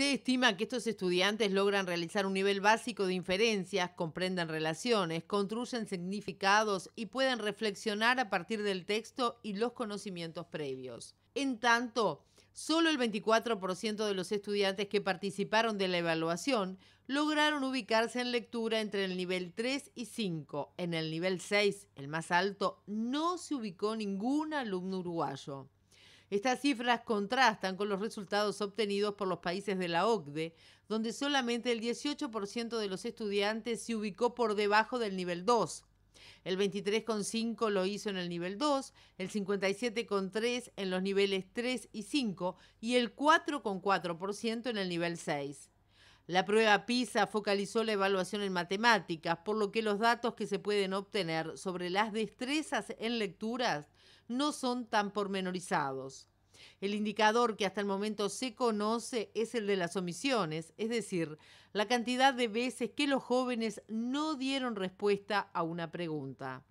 Se estima que estos estudiantes logran realizar un nivel básico de inferencias, comprenden relaciones, construyen significados y pueden reflexionar a partir del texto y los conocimientos previos. En tanto, solo el 24% de los estudiantes que participaron de la evaluación lograron ubicarse en lectura entre el nivel 3 y 5. En el nivel 6, el más alto, no se ubicó ningún alumno uruguayo. Estas cifras contrastan con los resultados obtenidos por los países de la OCDE, donde solamente el 18% de los estudiantes se ubicó por debajo del nivel 2. El 23,5 lo hizo en el nivel 2, el 57,3 en los niveles 3 y 5 y el 4,4% en el nivel 6. La prueba PISA focalizó la evaluación en matemáticas, por lo que los datos que se pueden obtener sobre las destrezas en lecturas no son tan pormenorizados. El indicador que hasta el momento se conoce es el de las omisiones, es decir, la cantidad de veces que los jóvenes no dieron respuesta a una pregunta.